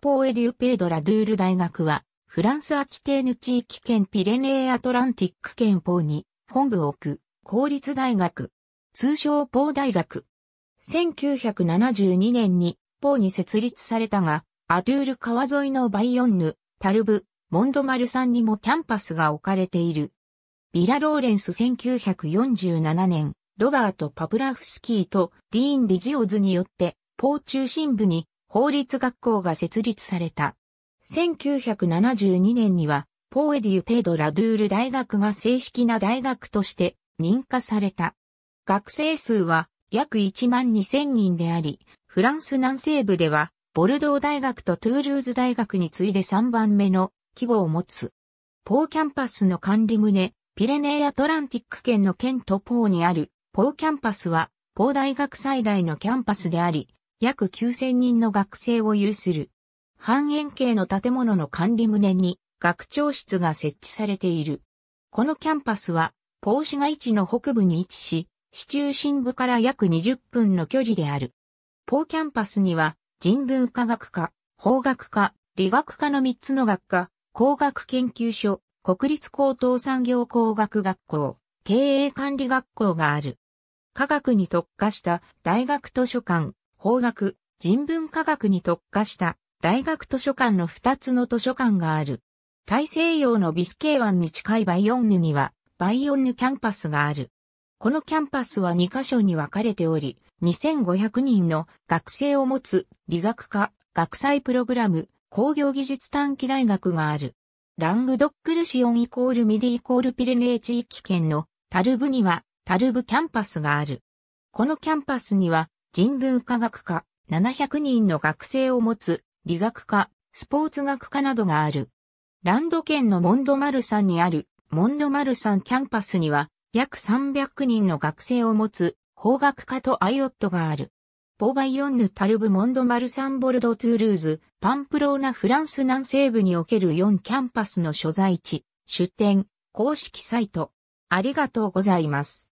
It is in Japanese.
ポーエデュペード・ラドゥール大学は、フランスアキテーヌ地域圏ピレネーアトランティック圏ポーに本部を置く公立大学、通称ポー大学。1972年にポーに設立されたが、アドゥール川沿いのバイオンヌ、タルブ、モンドマルさんにもキャンパスが置かれている。ビラ・ローレンス1947年、ロバート・パブラフスキーとディーン・ビジオズによって、ポー中心部に法律学校が設立された。1972年には、ポーエディ・ペド・ラドゥール大学が正式な大学として認可された。学生数は約1万2000人であり、フランス南西部では、ボルドー大学とトゥールーズ大学に次いで3番目の規模を持つ。ポーキャンパスの管理棟、ピレネーアトランティック県の県とポーにある、ポーキャンパスは、ポー大学最大のキャンパスであり、約9000人の学生を有する。半円形の建物の管理棟に学長室が設置されている。このキャンパスは、ポー市街地の北部に位置し、市中心部から約20分の距離である。ポーキャンパスには、人文科学科、法学科、理学科の3つの学科、工学研究所、国立高等産業工学学校、経営管理学校がある。科学に特化した大学図書館、法学、人文科学に特化した大学図書館の2つの図書館がある。大西洋のビスケー湾に近いバイオンヌには、バイオンヌキャンパスがある。このキャンパスは2カ所に分かれており、2500人の学生を持つ理学科、学際プログラム、工業技術短期大学がある。ラングドックルシオンイコールミディイコールピレネー地域圏のタルブにはタルブキャンパスがある。このキャンパスには人文科学科、700人の学生を持つ理学科、スポーツ学科などがある。ランド県のモンドマルサンにあるモンドマルサンキャンパスには約300人の学生を持つ法学科とアイオットがある。ポーバイオンヌタルブモンドマルサンボルドトゥールーズ、パンプローナフランス南西部における4キャンパスの所在地、出店、公式サイト。ありがとうございます。